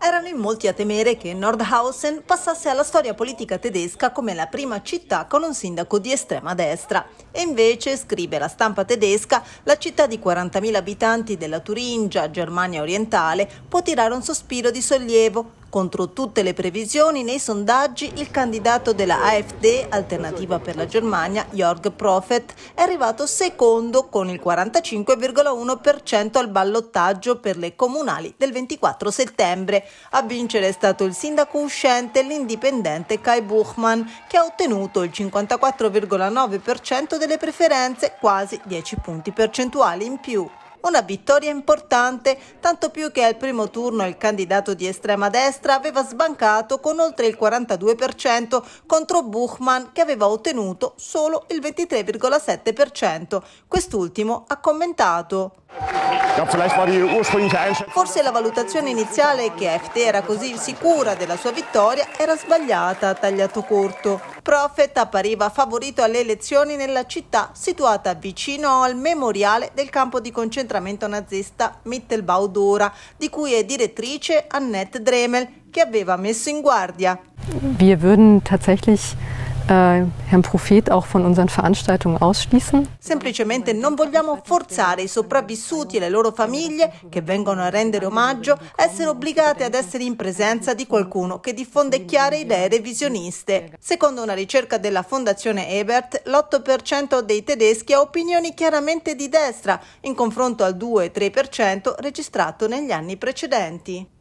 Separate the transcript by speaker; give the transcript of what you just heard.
Speaker 1: Erano in molti a temere che Nordhausen passasse alla storia politica tedesca come la prima città con un sindaco di estrema destra. E invece, scrive la stampa tedesca, la città di 40.000 abitanti della Turingia, Germania orientale, può tirare un sospiro di sollievo contro tutte le previsioni, nei sondaggi il candidato della AfD, Alternativa per la Germania, Jörg Profet, è arrivato secondo con il 45,1% al ballottaggio per le comunali del 24 settembre. A vincere è stato il sindaco uscente, l'indipendente Kai Buchmann, che ha ottenuto il 54,9% delle preferenze, quasi 10 punti percentuali in più. Una vittoria importante, tanto più che al primo turno il candidato di estrema destra aveva sbancato con oltre il 42% contro Buchmann che aveva ottenuto solo il 23,7%. Quest'ultimo ha commentato. Forse la valutazione iniziale che AFD era così sicura della sua vittoria era sbagliata, ha tagliato corto. Profet appariva favorito alle elezioni nella città situata vicino al memoriale del campo di concentramento nazista Mittelbau-Dora, di cui è direttrice Annette Dremel, che aveva messo in guardia. Wir würden tatsächlich Äh, Herrn Prophet auch von unseren Veranstaltungen ausschließen. Semplicemente non vogliamo forzare i sopravvissuti e le loro famiglie che vengono a rendere omaggio a essere obbligate ad essere in presenza di qualcuno che diffonde chiare idee revisioniste. Secondo una ricerca della Fondazione Ebert, l'8% dei tedeschi ha opinioni chiaramente di destra in confronto al 2-3% registrato negli anni precedenti.